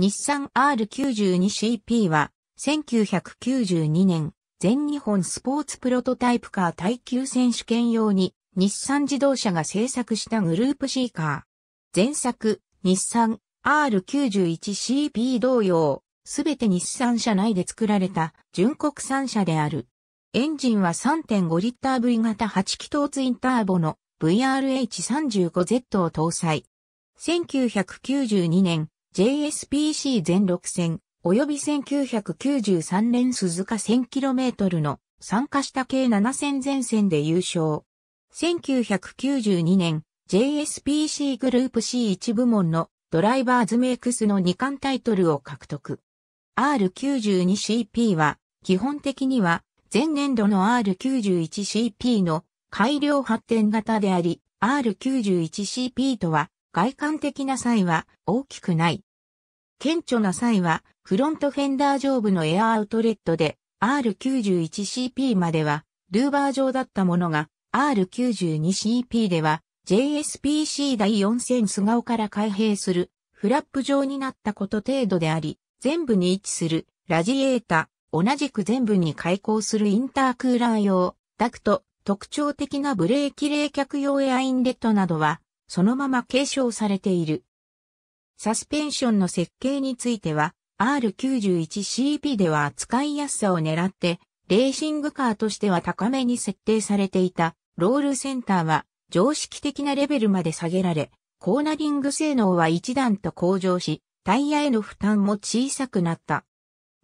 日産 R92CP は、1992年、全日本スポーツプロトタイプカー耐久選手権用に、日産自動車が製作したグループ C カー。前作、日産 R91CP 同様、すべて日産車内で作られた純国産車である。エンジンは3.5リッター V 型8気筒ツインターボの VRH35Z を搭載。1992年、JSPC 全6線、及び1993年鈴鹿 1000km の参加した計7戦全線で優勝。1992年、JSPC グループ C1 部門のドライバーズメイクスの2冠タイトルを獲得。R92CP は、基本的には、前年度の R91CP の改良発展型であり、R91CP とは外観的な際は大きくない。顕著な際は、フロントフェンダー上部のエアアウトレットで R91CP まではルーバー状だったものが R92CP では JSPC 第4000素顔から開閉するフラップ状になったこと程度であり、全部に位置するラジエータ、同じく全部に開口するインタークーラー用、ダクト、特徴的なブレーキ冷却用エアインレットなどはそのまま継承されている。サスペンションの設計については、R91CP では扱いやすさを狙って、レーシングカーとしては高めに設定されていたロールセンターは常識的なレベルまで下げられ、コーナリング性能は一段と向上し、タイヤへの負担も小さくなった。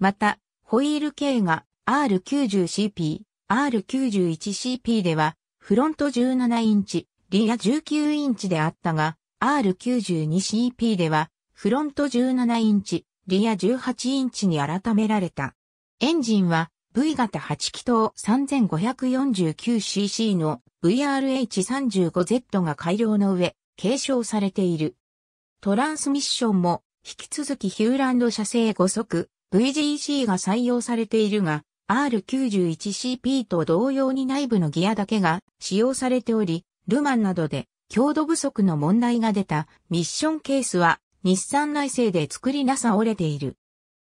また、ホイール系が R90CP、R91CP ではフロント17インチ、リア19インチであったが、R92CP では、フロント17インチ、リア18インチに改められた。エンジンは V 型8気筒 3549cc の VRH35Z が改良の上、継承されている。トランスミッションも引き続きヒューランド社製5速 VGC が採用されているが、R91CP と同様に内部のギアだけが使用されており、ルマンなどで強度不足の問題が出たミッションケースは日産内製で作りなさ折れている。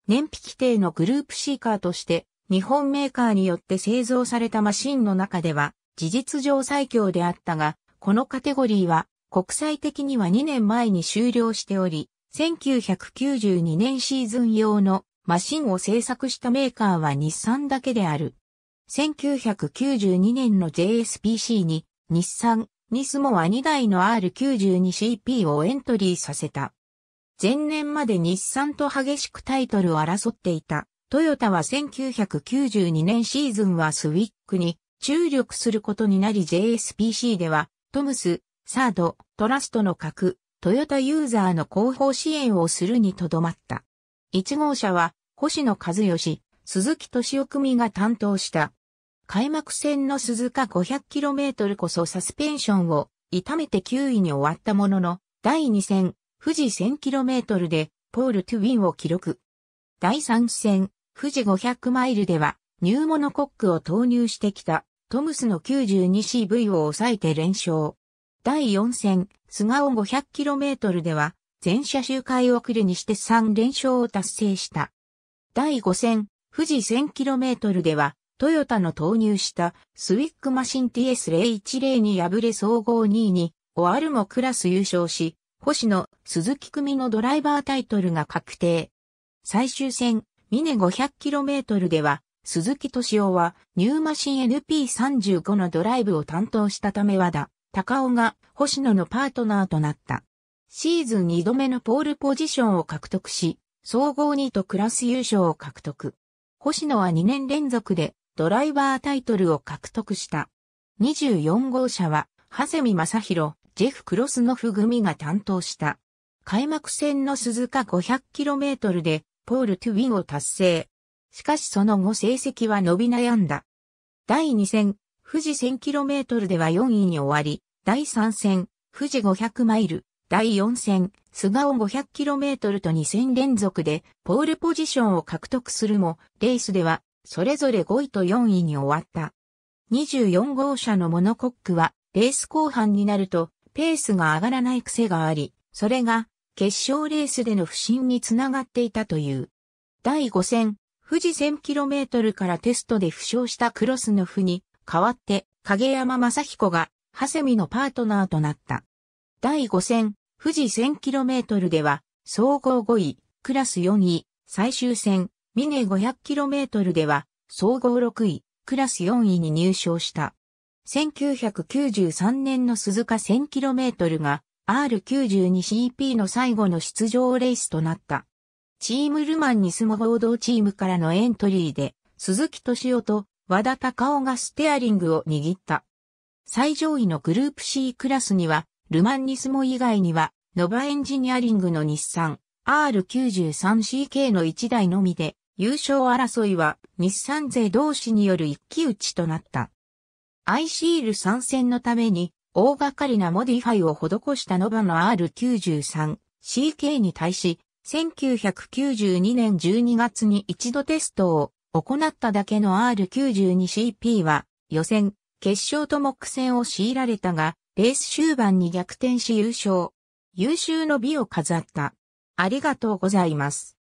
燃費規定のグループシーカーとして日本メーカーによって製造されたマシンの中では事実上最強であったが、このカテゴリーは国際的には2年前に終了しており、1992年シーズン用のマシンを製作したメーカーは日産だけである。1992年の JSPC に日産、ニスモは2台の R92CP をエントリーさせた。前年まで日産と激しくタイトルを争っていた。トヨタは1992年シーズンはスウィックに注力することになり JSPC ではトムス、サード、トラストの核、トヨタユーザーの後方支援をするにとどまった。1号車は星野和義、鈴木敏夫組が担当した。開幕戦の鈴鹿 500km こそサスペンションを痛めて9位に終わったものの、第2戦、富士 1000km でポール・トゥウィンを記録。第3戦、富士500マイルでは、ニューモノコックを投入してきたトムスの 92CV を抑えて連勝。第4戦、菅尾 500km では、全車周回遅れにして3連勝を達成した。第5戦、富士 1000km では、トヨタの投入したスウィックマシン TS010 に敗れ総合2位に、終わるもクラス優勝し、星野、鈴木組のドライバータイトルが確定。最終戦、ミネ 500km では、鈴木敏夫は、ニューマシン NP35 のドライブを担当したため和田、高尾が星野のパートナーとなった。シーズン2度目のポールポジションを獲得し、総合2とクラス優勝を獲得。星野は2年連続でドライバータイトルを獲得した。24号車は、長谷見正宏、ジェフ・クロスノフ組が担当した。開幕戦の鈴鹿 500km で、ポール・トゥ・ウィンを達成。しかしその後成績は伸び悩んだ。第2戦、富士 1000km では4位に終わり、第3戦、富士500マイル、第4戦、菅尾 500km と2戦連続でポールポジションを獲得するも、レースではそれぞれ5位と4位に終わった。24号車のモノコックは、レース後半になると、ペースが上がらない癖があり、それが、決勝レースでの不振につながっていたという。第5戦、富士 1000km からテストで負傷したクロスの負に、代わって、影山正彦が、長谷美のパートナーとなった。第5戦、富士 1000km では、総合5位、クラス4位、最終戦、ミネ 500km では、総合6位、クラス4位に入賞した。1993年の鈴鹿 1000km が R92CP の最後の出場レースとなった。チームルマンにスモ合同チームからのエントリーで、鈴木敏夫と和田隆夫がステアリングを握った。最上位のグループ C クラスには、ルマンニスモ以外には、ノバエンジニアリングの日産 R93CK の1台のみで優勝争いは日産勢同士による一騎打ちとなった。アイシール参戦のために大掛かりなモディファイを施したノバの R93CK に対し、1992年12月に一度テストを行っただけの R92CP は予選、決勝と目戦を強いられたが、レース終盤に逆転し優勝。優秀の美を飾った。ありがとうございます。